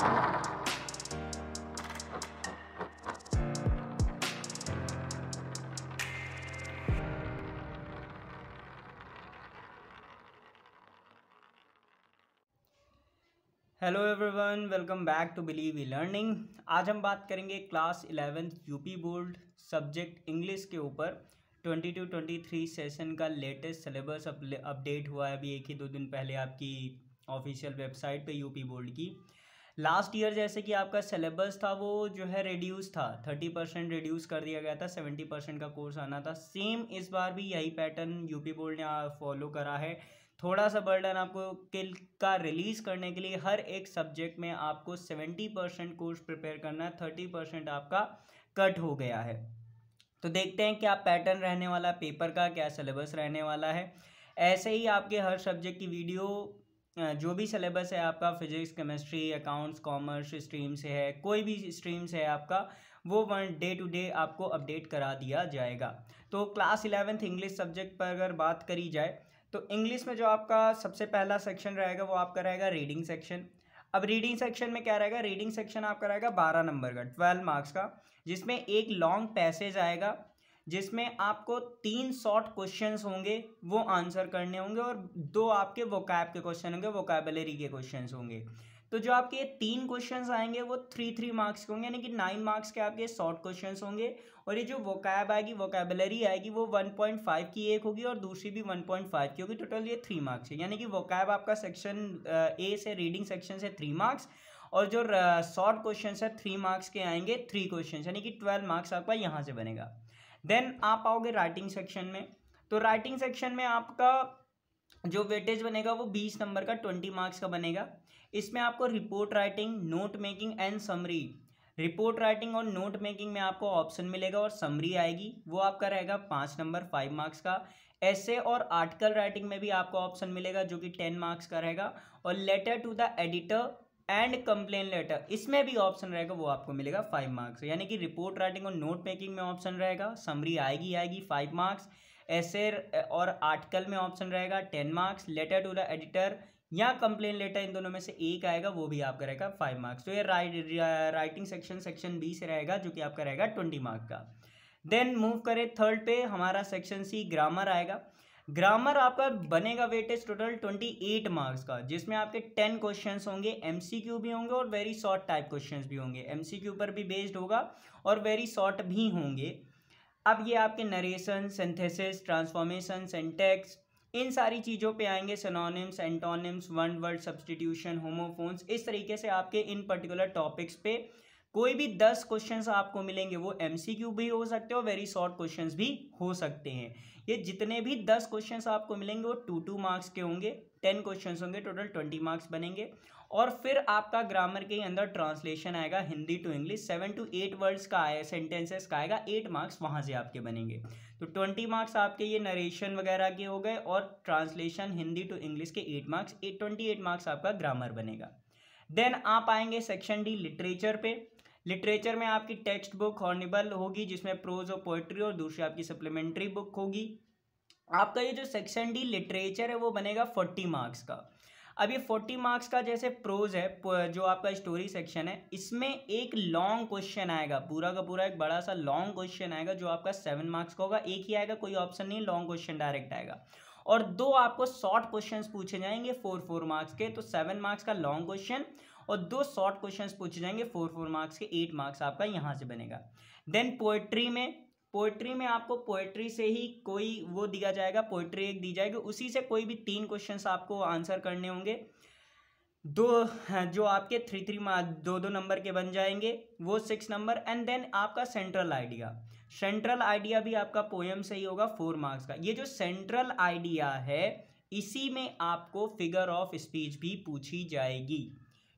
hello everyone welcome back to Believe e learning आज हम बात करेंगे class eleventh UP board subject English के ऊपर twenty two twenty three session का लेटेस्ट सिलेबस अपडेट हुआ है अभी एक ही दो दिन पहले आपकी ऑफिशियल वेबसाइट पे यूपी बोर्ड की लास्ट ईयर जैसे कि आपका सिलेबस था वो जो है रिड्यूस था थर्टी परसेंट रिड्यूस कर दिया गया था सेवेंटी परसेंट का कोर्स आना था सेम इस बार भी यही पैटर्न यूपी बोर्ड ने फॉलो करा है थोड़ा सा बर्डन आपको किल का रिलीज़ करने के लिए हर एक सब्जेक्ट में आपको सेवेंटी परसेंट कोर्स प्रिपेयर करना है थर्टी परसेंट आपका कट हो गया है तो देखते हैं क्या पैटर्न रहने वाला पेपर का क्या सिलेबस रहने वाला है ऐसे ही आपके हर सब्जेक्ट की वीडियो जो भी सिलेबस है आपका physics chemistry accounts commerce stream से है कोई भी स्ट्रीम से है आपका वो वन डे टू डे आपको अपडेट करा दिया जाएगा तो क्लास इलेवेंथ इंग्लिश सब्जेक्ट पर अगर बात करी जाए तो इंग्लिश में जो आपका सबसे पहला सेक्शन रहेगा वो आपका रहेगा रीडिंग सेक्शन अब रीडिंग सेक्शन में क्या रहेगा रीडिंग सेक्शन आपका रहेगा बारह नंबर का ट्वेल्व मार्क्स का जिसमें एक लॉन्ग पैसेज आएगा जिसमें आपको तीन शॉर्ट क्वेश्चंस होंगे वो आंसर करने होंगे और दो आपके वोकैब के क्वेश्चन होंगे वोकैबलरी के क्वेश्चंस होंगे तो जो आपके ये तीन क्वेश्चंस आएंगे वो थ्री थ्री मार्क्स के होंगे यानी कि नाइन मार्क्स के आपके शॉर्ट क्वेश्चंस होंगे और ये जो वोकैब आएगी वोकैबलरी आएगी वो वन पॉइंट फाइव की एक होगी और दूसरी भी वन पॉइंट फाइव की होगी टोटल ये थ्री मार्क्स है यानी कि वोकैब आपका सेक्शन ए uh, से रीडिंग सेक्शन से थ्री मार्क्स और जो शॉर्ट uh, क्वेश्चन है थ्री मार्क्स के आएंगे थ्री क्वेश्चन यानी कि ट्वेल्व मार्क्स आपका यहाँ से बनेगा देन आप आओगे राइटिंग सेक्शन में तो राइटिंग सेक्शन में आपका जो वेटेज बनेगा वो बीस नंबर का ट्वेंटी मार्क्स का बनेगा इसमें आपको report writing note making and summary report writing और नोट मेकिंग में आपको ऑप्शन मिलेगा और समरी आएगी वो आपका रहेगा पाँच नंबर फाइव मार्क्स का ऐसे और आर्टिकल राइटिंग में भी आपको ऑप्शन मिलेगा जो कि टेन मार्क्स का रहेगा और letter to the editor and complain letter इसमें भी ऑप्शन रहेगा वो आपको मिलेगा फाइव मार्क्स यानी कि रिपोर्ट राइटिंग और नोट मेकिंग में ऑप्शन रहेगा समरी आएगी आएगी फाइव मार्क्स ऐसे और आर्टिकल में ऑप्शन रहेगा ten marks letter to the editor या कंप्लेन लेटर इन दोनों में से एक आएगा वो भी आपका रहेगा फाइव मार्क्स तो ये राइटिंग सेक्शन सेक्शन बी से रहेगा जो कि आपका रहेगा ट्वेंटी मार्क का देन मूव करें थर्ड पे हमारा सेक्शन सी ग्रामर आएगा ग्रामर आपका बनेगा weightage total twenty eight marks का जिसमें आपके टेन क्वेश्चंस होंगे एमसीक्यू भी होंगे और वेरी शॉर्ट टाइप क्वेश्चंस भी होंगे एमसीक्यू पर भी बेस्ड होगा और वेरी शॉर्ट भी होंगे अब ये आपके नरेशन सिंथेसिस ट्रांसफॉर्मेशन सेंटेक्स इन सारी चीज़ों पे आएंगे synonyms antonyms one word substitution homophones इस तरीके से आपके इन पर्टिकुलर टॉपिक्स पे कोई भी दस क्वेश्चंस आपको मिलेंगे वो एमसीक्यू भी हो सकते हैं और वेरी शॉर्ट क्वेश्चंस भी हो सकते हैं ये जितने भी दस क्वेश्चंस आपको मिलेंगे वो टू टू मार्क्स के होंगे टेन क्वेश्चंस होंगे टोटल ट्वेंटी मार्क्स बनेंगे और फिर आपका ग्रामर के अंदर ट्रांसलेशन आएगा Hindi to English seven to eight words का आया सेंटेंसेस का आएगा एट मार्क्स वहाँ से आपके बनेंगे तो ट्वेंटी मार्क्स आपके ये नरेशन वगैरह के हो गए और ट्रांसलेशन हिंदी टू इंग्लिश के eight marks eight twenty eight marks आपका ग्रामर बनेगा देन आप आएंगे सेक्शन डी लिटरेचर पे लिटरेचर में आपकी टेक्स्ट बुक हॉर्निबल होगी जिसमें प्रोज और पोइट्री और दूसरी आपकी सप्लीमेंट्री बुक होगी आपका ये जो सेक्शन डी लिटरेचर है वो बनेगा फोर्टी मार्क्स का अब ये फोर्टी मार्क्स का जैसे प्रोज है जो आपका स्टोरी सेक्शन है इसमें एक लॉन्ग क्वेश्चन आएगा पूरा का पूरा एक बड़ा सा लॉन्ग क्वेश्चन आएगा जो आपका सेवन मार्क्स का होगा एक ही आएगा कोई ऑप्शन नहीं लॉन्ग क्वेश्चन डायरेक्ट आएगा और दो आपको शॉर्ट क्वेश्चन पूछे जाएंगे फोर फोर मार्क्स के तो सेवन मार्क्स का लॉन्ग क्वेश्चन और दो शॉर्ट क्वेश्चन पूछे जाएंगे फोर फोर मार्क्स के एट मार्क्स आपका यहाँ से बनेगा देन पोएट्री में पोएट्री में आपको पोएट्री से ही कोई वो दिया जाएगा पोएट्री एक दी जाएगी उसी से कोई भी तीन क्वेश्चंस आपको आंसर करने होंगे दो हाँ, जो आपके थ्री थ्री मार्क दो दो नंबर के बन जाएंगे वो सिक्स नंबर एंड देन आपका सेंट्रल आइडिया सेंट्रल आइडिया भी आपका पोएम से ही होगा फोर मार्क्स का ये जो सेंट्रल आइडिया है इसी में आपको फिगर ऑफ स्पीच भी पूछी जाएगी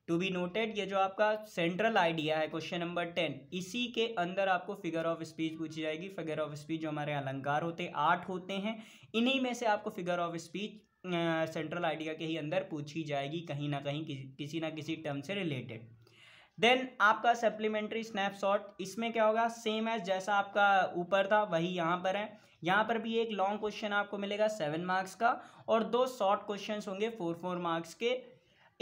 टू बी नोटेड ये जो आपका सेंट्रल आइडिया है क्वेश्चन नंबर टेन इसी के अंदर आपको फिगर ऑफ स्पीच पूछी जाएगी फिगर ऑफ स्पीच जो हमारे अलंकार होते आठ होते हैं इन्हीं में से आपको figure of speech central idea के ही अंदर पूछी जाएगी कहीं ना कहीं कि, किसी ना किसी टर्म से रिलेटेड देन आपका सप्लीमेंट्री स्नैपशॉट इसमें क्या होगा सेम एज जैसा आपका ऊपर था वही यहाँ पर है यहाँ पर भी एक लॉन्ग क्वेश्चन आपको मिलेगा सेवन मार्क्स का और दो शॉर्ट क्वेश्चन होंगे फोर फोर मार्क्स के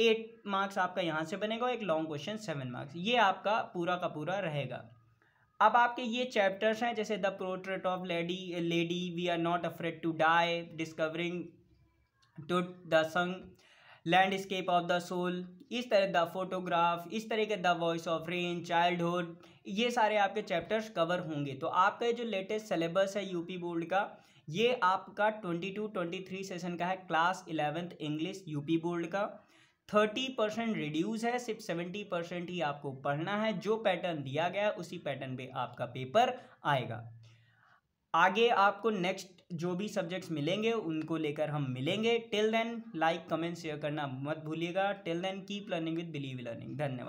एट मार्क्स आपका यहाँ से बनेगा और एक लॉन्ग क्वेश्चन सेवन मार्क्स ये आपका पूरा का पूरा रहेगा अब आपके ये चैप्टर्स हैं जैसे the portrait of lady lady we are not afraid to die discovering to the song landscape of the soul इस तरह द फोटोग्राफ इस तरह के the voice of rain childhood ये सारे आपके चैप्टर्स कवर होंगे तो आपका जो लेटेस्ट सिलेबस है यूपी बोर्ड का ये आपका twenty two twenty three session का है class eleventh English UP board का थर्टी परसेंट रिड्यूज़ है सिर्फ सेवेंटी परसेंट ही आपको पढ़ना है जो पैटर्न दिया गया है उसी पैटर्न पे आपका पेपर आएगा आगे आपको नेक्स्ट जो भी सब्जेक्ट्स मिलेंगे उनको लेकर हम मिलेंगे till then like comment share करना मत भूलिएगा till then keep learning with Believe learning धन्यवाद